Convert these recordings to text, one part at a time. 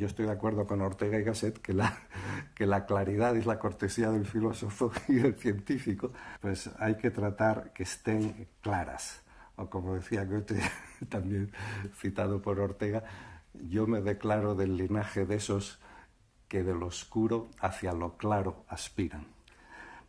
Yo estoy de acuerdo con Ortega y Gasset que la, que la claridad es la cortesía del filósofo y del científico, pues hay que tratar que estén claras. O como decía Goethe, también citado por Ortega, yo me declaro del linaje de esos que lo oscuro hacia lo claro aspiran.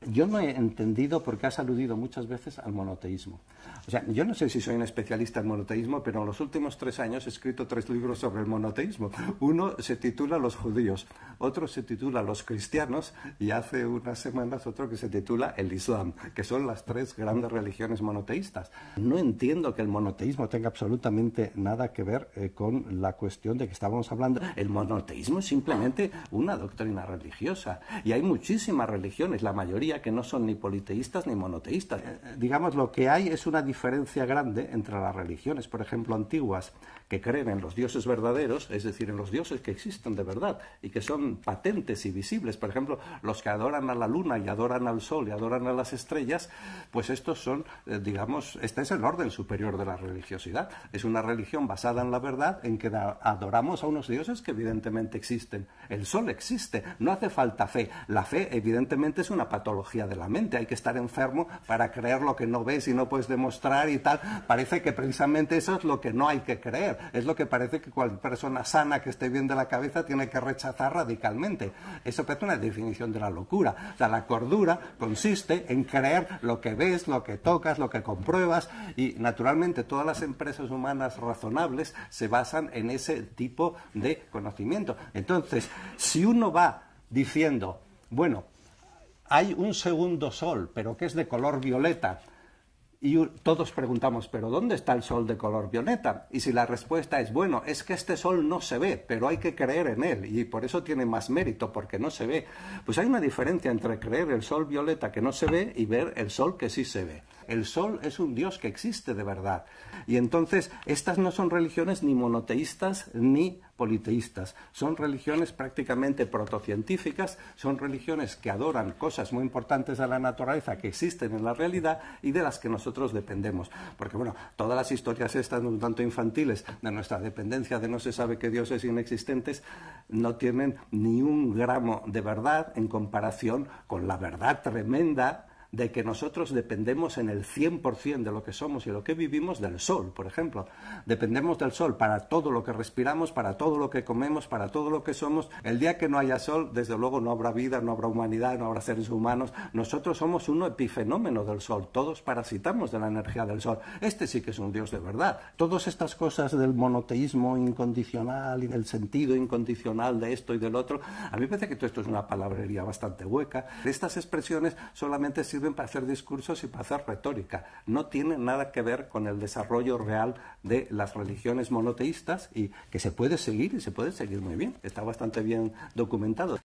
Yo no he entendido porque has aludido muchas veces al monoteísmo. O sea, yo no sé si soy un especialista en monoteísmo, pero en los últimos tres años he escrito tres libros sobre el monoteísmo. Uno se titula Los judíos, otro se titula Los cristianos y hace unas semanas otro que se titula El Islam, que son las tres grandes religiones monoteístas. No entiendo que el monoteísmo tenga absolutamente nada que ver eh, con la cuestión de que estábamos hablando. El monoteísmo es simplemente una doctrina religiosa y hay muchísimas religiones, la mayoría que no son ni politeístas ni monoteístas. Eh, eh, digamos, lo que hay es una diferencia grande entre las religiones, por ejemplo, antiguas, que creen en los dioses verdaderos, es decir, en los dioses que existen de verdad y que son patentes y visibles. Por ejemplo, los que adoran a la luna y adoran al sol y adoran a las estrellas, pues estos son, eh, digamos, este es el orden superior de la religiosidad. Es una religión basada en la verdad, en que adoramos a unos dioses que evidentemente existen. El sol existe, no hace falta fe. La fe, evidentemente, es una patología de la mente. Hay que estar enfermo para creer lo que no ves y no puedes demostrar y tal. Parece que precisamente eso es lo que no hay que creer. Es lo que parece que cualquier persona sana que esté bien de la cabeza tiene que rechazar radicalmente. Eso parece una definición de la locura. la cordura consiste en creer lo que ves, lo que tocas, lo que compruebas y naturalmente todas las empresas humanas razonables se basan en ese tipo de conocimiento. Entonces, si uno va diciendo, bueno, hay un segundo sol, pero que es de color violeta. Y todos preguntamos, ¿pero dónde está el sol de color violeta? Y si la respuesta es, bueno, es que este sol no se ve, pero hay que creer en él, y por eso tiene más mérito, porque no se ve. Pues hay una diferencia entre creer el sol violeta que no se ve y ver el sol que sí se ve. El sol es un dios que existe de verdad. Y entonces, estas no son religiones ni monoteístas ni politeístas, son religiones prácticamente protocientíficas, son religiones que adoran cosas muy importantes de la naturaleza que existen en la realidad y de las que nosotros dependemos. Porque bueno, todas las historias estas, un tanto infantiles, de nuestra dependencia de no se sabe que Dios es inexistentes, no tienen ni un gramo de verdad en comparación con la verdad tremenda de que nosotros dependemos en el 100% de lo que somos y lo que vivimos del sol, por ejemplo. Dependemos del sol para todo lo que respiramos, para todo lo que comemos, para todo lo que somos. El día que no haya sol, desde luego no habrá vida, no habrá humanidad, no habrá seres humanos. Nosotros somos un epifenómeno del sol, todos parasitamos de la energía del sol. Este sí que es un Dios de verdad. Todas estas cosas del monoteísmo incondicional y del sentido incondicional de esto y del otro, a mí me parece que todo esto es una palabrería bastante hueca. Estas expresiones solamente sirven para hacer discursos y para hacer retórica. No tiene nada que ver con el desarrollo real de las religiones monoteístas y que se puede seguir y se puede seguir muy bien. Está bastante bien documentado.